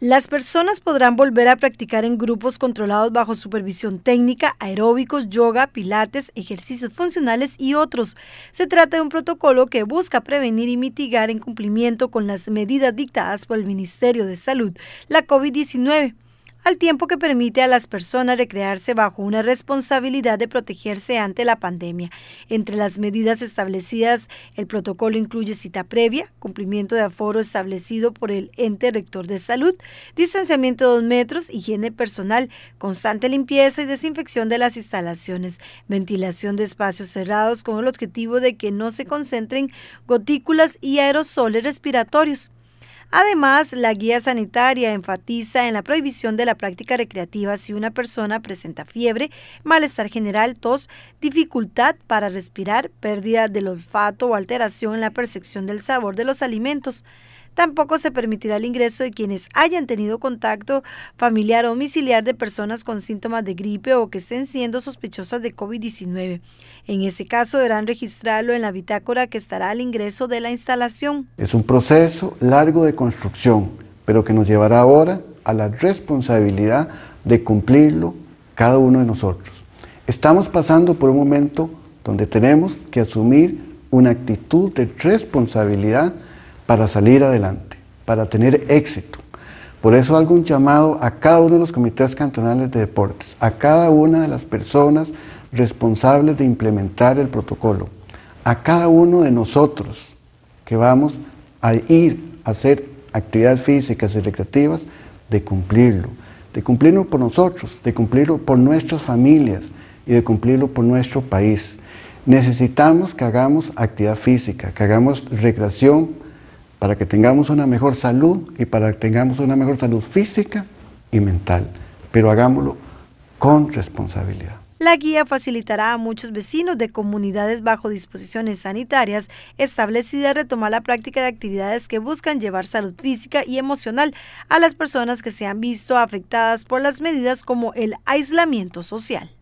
Las personas podrán volver a practicar en grupos controlados bajo supervisión técnica, aeróbicos, yoga, pilates, ejercicios funcionales y otros. Se trata de un protocolo que busca prevenir y mitigar en cumplimiento con las medidas dictadas por el Ministerio de Salud, la COVID-19 al tiempo que permite a las personas recrearse bajo una responsabilidad de protegerse ante la pandemia. Entre las medidas establecidas, el protocolo incluye cita previa, cumplimiento de aforo establecido por el ente rector de salud, distanciamiento de dos metros, higiene personal, constante limpieza y desinfección de las instalaciones, ventilación de espacios cerrados con el objetivo de que no se concentren gotículas y aerosoles respiratorios. Además, la guía sanitaria enfatiza en la prohibición de la práctica recreativa si una persona presenta fiebre, malestar general, tos, dificultad para respirar, pérdida del olfato o alteración en la percepción del sabor de los alimentos. Tampoco se permitirá el ingreso de quienes hayan tenido contacto familiar o domiciliar de personas con síntomas de gripe o que estén siendo sospechosas de COVID-19. En ese caso deberán registrarlo en la bitácora que estará al ingreso de la instalación. Es un proceso largo de construcción, pero que nos llevará ahora a la responsabilidad de cumplirlo cada uno de nosotros. Estamos pasando por un momento donde tenemos que asumir una actitud de responsabilidad para salir adelante, para tener éxito. Por eso hago un llamado a cada uno de los comités cantonales de deportes, a cada una de las personas responsables de implementar el protocolo, a cada uno de nosotros que vamos a ir a hacer actividades físicas y recreativas, de cumplirlo, de cumplirlo por nosotros, de cumplirlo por nuestras familias y de cumplirlo por nuestro país. Necesitamos que hagamos actividad física, que hagamos recreación para que tengamos una mejor salud y para que tengamos una mejor salud física y mental, pero hagámoslo con responsabilidad. La guía facilitará a muchos vecinos de comunidades bajo disposiciones sanitarias establecidas retomar la práctica de actividades que buscan llevar salud física y emocional a las personas que se han visto afectadas por las medidas como el aislamiento social.